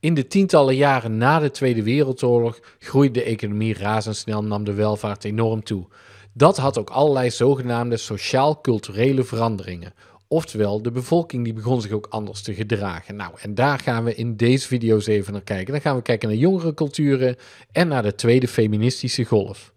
In de tientallen jaren na de Tweede Wereldoorlog groeide de economie razendsnel en nam de welvaart enorm toe. Dat had ook allerlei zogenaamde sociaal-culturele veranderingen. Oftewel, de bevolking die begon zich ook anders te gedragen. Nou, en daar gaan we in deze video's even naar kijken. Dan gaan we kijken naar jongere culturen en naar de tweede feministische golf.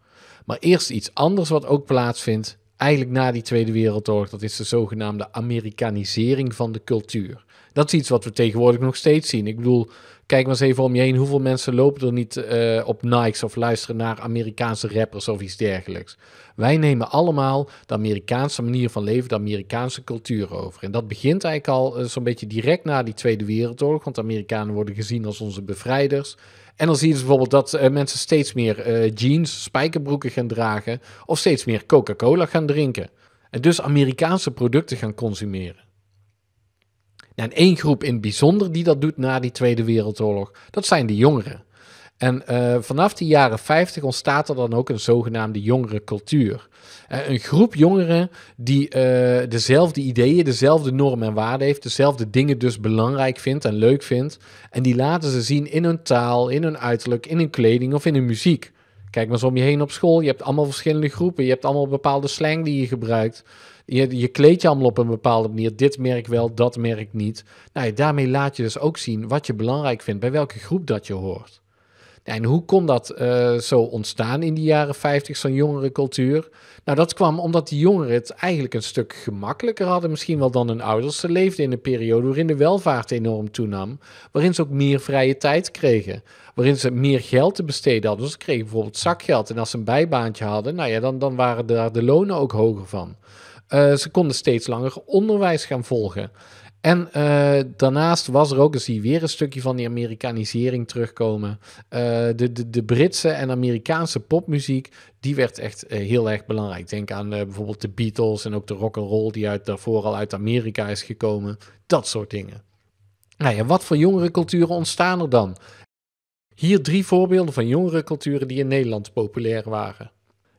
Maar eerst iets anders wat ook plaatsvindt, eigenlijk na die Tweede Wereldoorlog, dat is de zogenaamde Amerikanisering van de cultuur. Dat is iets wat we tegenwoordig nog steeds zien. Ik bedoel, Kijk maar eens even om je heen. Hoeveel mensen lopen er niet eh, op Nikes of luisteren naar Amerikaanse rappers of iets dergelijks? Wij nemen allemaal de Amerikaanse manier van leven, de Amerikaanse cultuur over. En dat begint eigenlijk al eh, zo'n beetje direct na die Tweede Wereldoorlog. Want Amerikanen worden gezien als onze bevrijders. En dan zie je dus bijvoorbeeld dat eh, mensen steeds meer jeans, spijkerbroeken gaan dragen. Of steeds meer Coca-Cola gaan drinken. En dus Amerikaanse producten gaan consumeren. En één groep in het bijzonder die dat doet na die Tweede Wereldoorlog, dat zijn de jongeren. En eh, vanaf de jaren 50 ontstaat er dan ook een zogenaamde jongerencultuur. Uh, eh, een groep jongeren die eh, dezelfde ideeën, dezelfde normen en waarden heeft, dezelfde dingen dus belangrijk vindt en leuk vindt. En die laten ze zien in hun taal, in hun uiterlijk, in hun kleding of in hun muziek. Kijk maar eens om je heen op school. Je hebt allemaal verschillende groepen. Je hebt allemaal bepaalde slang die je gebruikt. Je, je kleed je allemaal op een bepaalde manier. Dit merk wel, dat merk niet. Nou, daarmee laat je dus ook zien wat je belangrijk vindt, bij welke groep dat je hoort. En hoe kon dat eh, zo ontstaan in die jaren 50, zo'n cultuur? Nou, dat kwam omdat die jongeren het eigenlijk een stuk gemakkelijker hadden, misschien wel dan hun ouders. Ze leefden in een periode waarin de welvaart enorm toenam, waarin ze ook meer vrije tijd kregen, waarin ze meer geld te besteden hadden. Dus ze kregen bijvoorbeeld zakgeld en als ze een bijbaantje hadden, nou ja, dan, dan waren daar de lonen ook hoger van. Eh, ze konden steeds langer onderwijs gaan volgen. En eh, daarnaast was er ook, zie je weer een stukje van die Amerikanisering terugkomen. Eh, de, de, de, Britse en Amerikaanse popmuziek, die werd echt eh, heel erg belangrijk. Denk aan bijvoorbeeld de Beatles en ook de rock and roll die uit, daarvoor al uit Amerika is gekomen. Dat soort dingen. Nou wat voor jongere culturen ontstaan er dan? Hier drie voorbeelden van jongere culturen die in Nederland populair waren.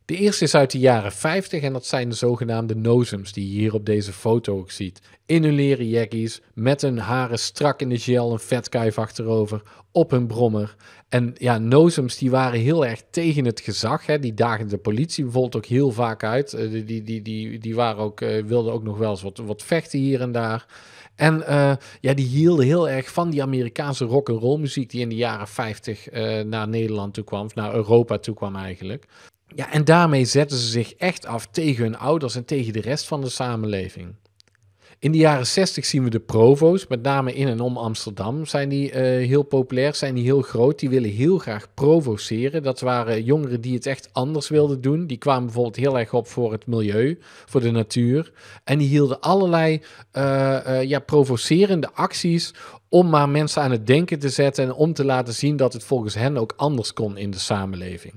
De eerste is uit de jaren 50 en dat zijn de zogenaamde nozems die je hier op deze foto ook ziet. In hun leren jackies, met hun haren strak in de gel, een vetkuif achterover, op hun brommer. En ja, nozems die waren heel erg tegen het gezag. Hè. Die dagen de politie bijvoorbeeld ook heel vaak uit. Eh, die, die, die, die waren ook, eh, wilden ook nog wel eens wat, wat vechten hier en daar. En eh, ja, die hielden heel erg van die Amerikaanse rock and roll muziek die in de jaren 50 naar Nederland toe kwam, of naar Europa toe kwam eigenlijk. Ja, en daarmee zetten ze zich echt af tegen hun ouders en tegen de rest van de samenleving. In de jaren 60 zien we de provo's, met name in en om Amsterdam, zijn die eh, heel populair, zijn die heel groot. Die willen heel graag provoceren. Dat waren jongeren die het echt anders wilden doen. Die kwamen bijvoorbeeld heel erg op voor het milieu, voor de natuur. En die hielden allerlei eh, eh, ja, provocerende acties om maar mensen aan het denken te zetten en om te laten zien dat het volgens hen ook anders kon in de samenleving.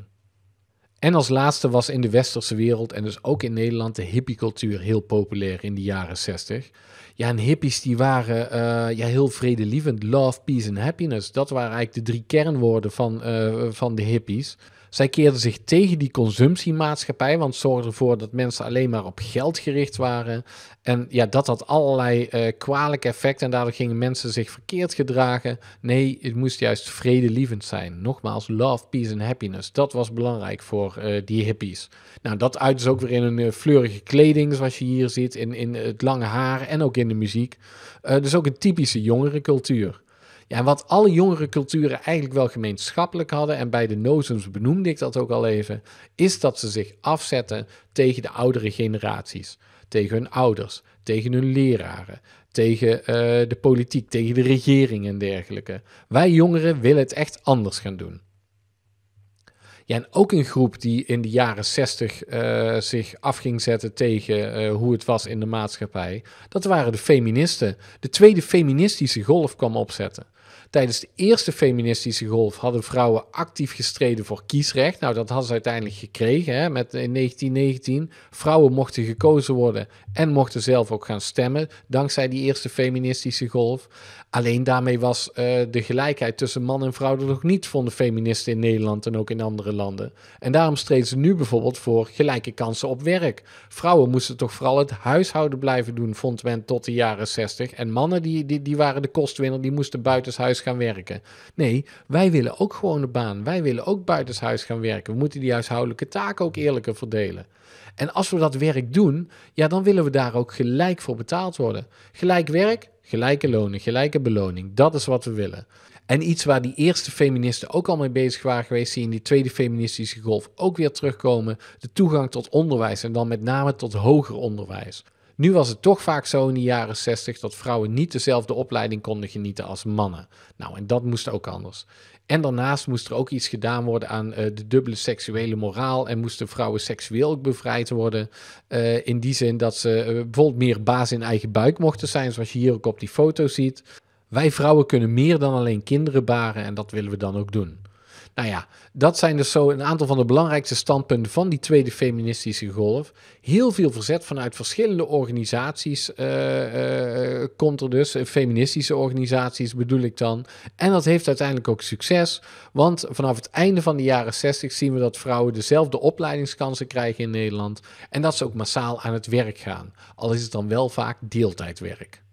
En als laatste was in de westerse wereld en dus ook in Nederland de hippiecultuur heel populair in de jaren 60. Ja, en hippies die waren eh, ja, heel vredelievend. Love, peace en happiness. Dat waren eigenlijk de drie kernwoorden van, eh, van de hippies. Zij keerden zich tegen die consumptiemaatschappij, want zorgden ervoor dat mensen alleen maar op geld gericht waren. En ja, dat had allerlei eh, kwalijke effecten en daardoor gingen mensen zich verkeerd gedragen. Nee, het moest juist vredelievend zijn. Nogmaals, love, peace en happiness. Dat was belangrijk voor eh, die hippies. Nou, dat uit is ook weer in een eh, fleurige kleding, zoals je hier ziet, in, in het lange haar en ook in de muziek. Eh, dus ook een typische jongerencultuur. Ja, en wat alle jongere culturen eigenlijk wel gemeenschappelijk hadden, en bij de Nozems benoemde ik dat ook al even, is dat ze zich afzetten tegen de oudere generaties, tegen hun ouders, tegen hun leraren, tegen de politiek, tegen de regering en dergelijke. Wij jongeren willen het echt anders gaan doen. Ja, en ook een groep die in de jaren zestig eh, zich afging zetten tegen eh, hoe het was in de maatschappij. Dat waren de feministen. De tweede feministische golf kwam opzetten. Tijdens de eerste feministische golf hadden vrouwen actief gestreden voor kiesrecht. Nou, dat hadden ze uiteindelijk gekregen hè, met, in 1919. Vrouwen mochten gekozen worden en mochten zelf ook gaan stemmen, dankzij die eerste feministische golf. Alleen daarmee was eh, de gelijkheid tussen man en vrouw er nog niet, vonden feministen in Nederland en ook in andere landen. En daarom streed ze nu bijvoorbeeld voor gelijke kansen op werk. Vrouwen moesten toch vooral het huishouden blijven doen, vond men tot de jaren 60. En mannen die, die, die waren de kostwinner, die moesten buitenshuis gaan werken. Nee, wij willen ook gewoon een baan. Wij willen ook buitenshuis gaan werken. We moeten die huishoudelijke taken ook eerlijker verdelen. En als we dat werk doen, ja, dan willen we daar ook gelijk voor betaald worden. Gelijk werk, gelijke lonen, gelijke beloning. Dat is wat we willen. En iets waar die eerste feministen ook al mee bezig waren geweest, zie in die tweede feministische golf ook weer terugkomen: de toegang tot onderwijs en dan met name tot hoger onderwijs. Nu was het toch vaak zo in de jaren 60 dat vrouwen niet dezelfde opleiding konden genieten als mannen. Nou, en dat moest ook anders. En daarnaast moest er ook iets gedaan worden aan eh, de dubbele seksuele moraal en moesten vrouwen seksueel bevrijd worden. Eh, in die zin dat ze eh, bijvoorbeeld meer baas in eigen buik mochten zijn, zoals je hier ook op die foto ziet. Wij vrouwen kunnen meer dan alleen kinderen baren en dat willen we dan ook doen. Nou ja, dat zijn dus zo een aantal van de belangrijkste standpunten van die tweede feministische golf. Heel veel verzet vanuit verschillende organisaties eh, eh, komt er dus. Feministische organisaties bedoel ik dan. En dat heeft uiteindelijk ook succes. Want vanaf het einde van de jaren 60 zien we dat vrouwen dezelfde opleidingskansen krijgen in Nederland. En dat ze ook massaal aan het werk gaan. Al is het dan wel vaak deeltijdwerk.